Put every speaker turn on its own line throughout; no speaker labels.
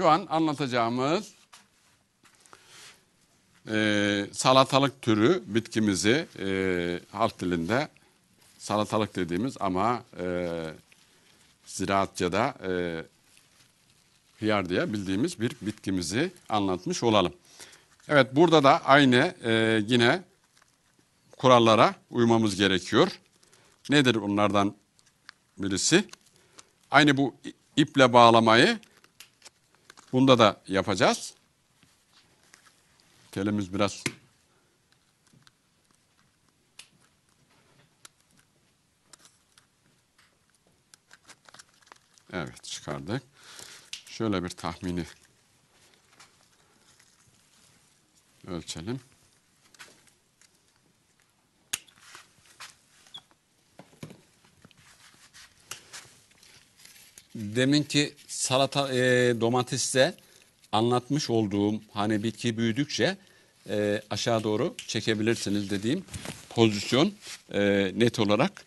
Şu an anlatacağımız e, salatalık türü bitkimizi e, halk dilinde salatalık dediğimiz ama e, ziraatçada e, hıyar diye bildiğimiz bir bitkimizi anlatmış olalım. Evet burada da aynı e, yine kurallara uymamız gerekiyor. Nedir onlardan birisi? Aynı bu iple bağlamayı Bunda da yapacağız. Telimiz biraz Evet çıkardık. Şöyle bir tahmini ölçelim. Deminki salata e, domateste anlatmış olduğum hani bitki büyüdükçe e, aşağı doğru çekebilirsiniz dediğim pozisyon e, net olarak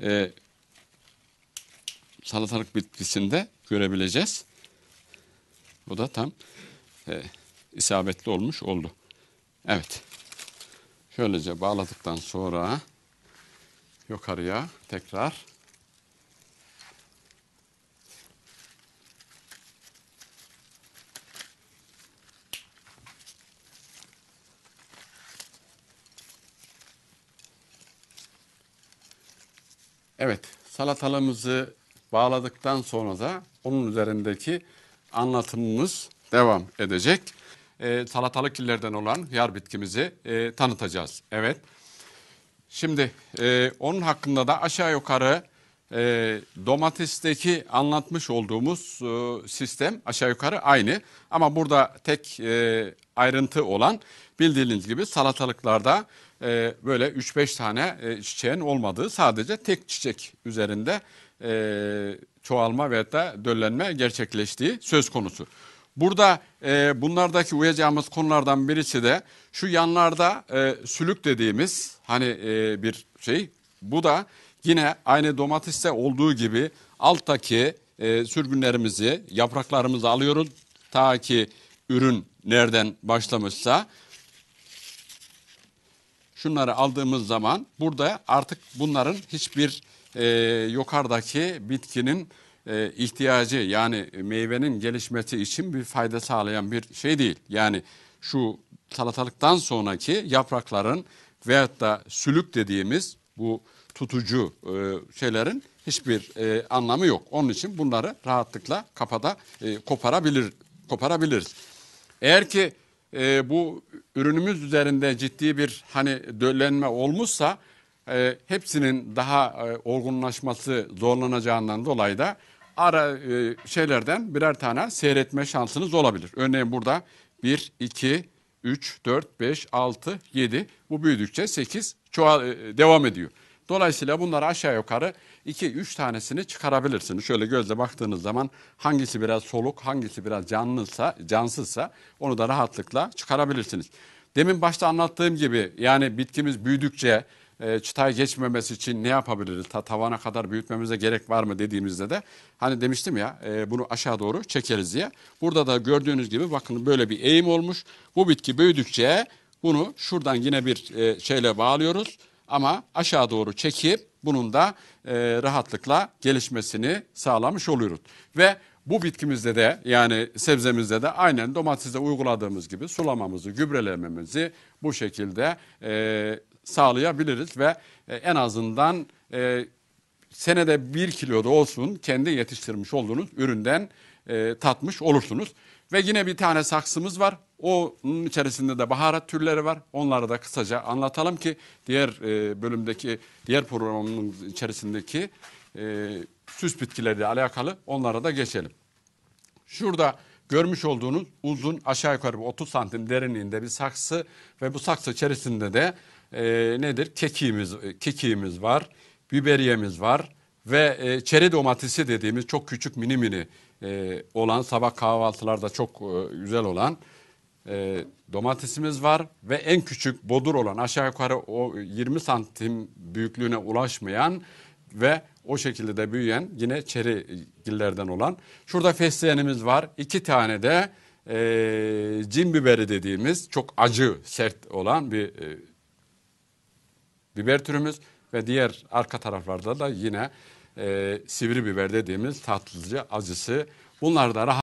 e, salatalık bitkisinde görebileceğiz. Bu da tam e, isabetli olmuş oldu. Evet. Şöylece bağladıktan sonra yukarıya tekrar Evet, salatalığımızı bağladıktan sonra da onun üzerindeki anlatımımız devam edecek. E, salatalık killerden olan yar bitkimizi e, tanıtacağız. Evet. Şimdi e, onun hakkında da aşağı yukarı e, domatesteki anlatmış olduğumuz e, sistem aşağı yukarı aynı. Ama burada tek e, ayrıntı olan bildiğiniz gibi salatalıklarda e, böyle 3-5 tane e, çiçeğin olmadığı sadece tek çiçek üzerinde e, çoğalma ve da döllenme gerçekleştiği söz konusu. Burada e, bunlardaki uyacağımız konulardan birisi de şu yanlarda e, sülük dediğimiz hani e, bir şey. Bu da yine aynı domateste olduğu gibi alttaki e, sürgünlerimizi, yapraklarımızı alıyoruz. Ta ki ürün nereden başlamışsa şunları aldığımız zaman burada artık bunların hiçbir e, yukarıdaki bitkinin e, ihtiyacı yani meyvenin gelişmesi için bir fayda sağlayan bir şey değil. Yani şu salatalıktan sonraki yaprakların veyahut da sülük dediğimiz bu tutucu e, şeylerin hiçbir e, anlamı yok. Onun için bunları rahatlıkla kafada e, koparabilir koparabiliriz. Eğer ki e, bu ürünümüz üzerinde ciddi bir hani döllenme olmuşsa e, hepsinin daha e, olgunlaşması zorlanacağından dolayı da ara e, şeylerden birer tane seyretme şansınız olabilir. Örneğin burada 1, 2, 3, 4, 5, 6, 7 bu büyüdükçe 8 çoğal, e, devam ediyor. Dolayısıyla bunları aşağı yukarı 2-3 tanesini çıkarabilirsiniz. Şöyle gözle baktığınız zaman hangisi biraz soluk, hangisi biraz canlısa cansızsa onu da rahatlıkla çıkarabilirsiniz. Demin başta anlattığım gibi yani bitkimiz büyüdükçe e, çıtaya geçmemesi için ne yapabiliriz? Ta tavana kadar büyütmemize gerek var mı dediğimizde de hani demiştim ya e, bunu aşağı doğru çekeriz diye. Burada da gördüğünüz gibi bakın böyle bir eğim olmuş. Bu bitki büyüdükçe bunu şuradan yine bir e, şeyle bağlıyoruz ama aşağı doğru çekip bunun da e, rahatlıkla gelişmesini sağlamış oluyoruz. Ve bu bitkimizde de yani sebzemizde de aynen domatesde uyguladığımız gibi sulamamızı, gübrelememizi bu şekilde e, sağlayabiliriz ve e, en azından e, senede bir kilo da olsun kendi yetiştirmiş olduğunuz üründen e, tatmış olursunuz. Ve yine bir tane saksımız var. Onun içerisinde de baharat türleri var. Onları da kısaca anlatalım ki diğer e, bölümdeki, diğer programımın içerisindeki e, süs bitkileriyle alakalı onlara da geçelim. Şurada görmüş olduğunuz uzun aşağı yukarı 30 santim derinliğinde bir saksı ve bu saksı içerisinde de e, nedir? Kekiğimiz, e, kekiğimiz var, biberiyemiz var ve e, çeri domatesi dediğimiz çok küçük mini mini e, olan sabah kahvaltılarda çok e, güzel olan e, domatesimiz var ve en küçük bodur olan aşağı yukarı o 20 santim büyüklüğüne ulaşmayan ve o şekilde de büyüyen yine çeri gillerden olan. Şurada fesleğenimiz var. iki tane de e, cin biberi dediğimiz çok acı, sert olan bir e, biber türümüz ve diğer arka taraflarda da yine e, sivri biber dediğimiz tatlıcı acısı bunlar da rahat.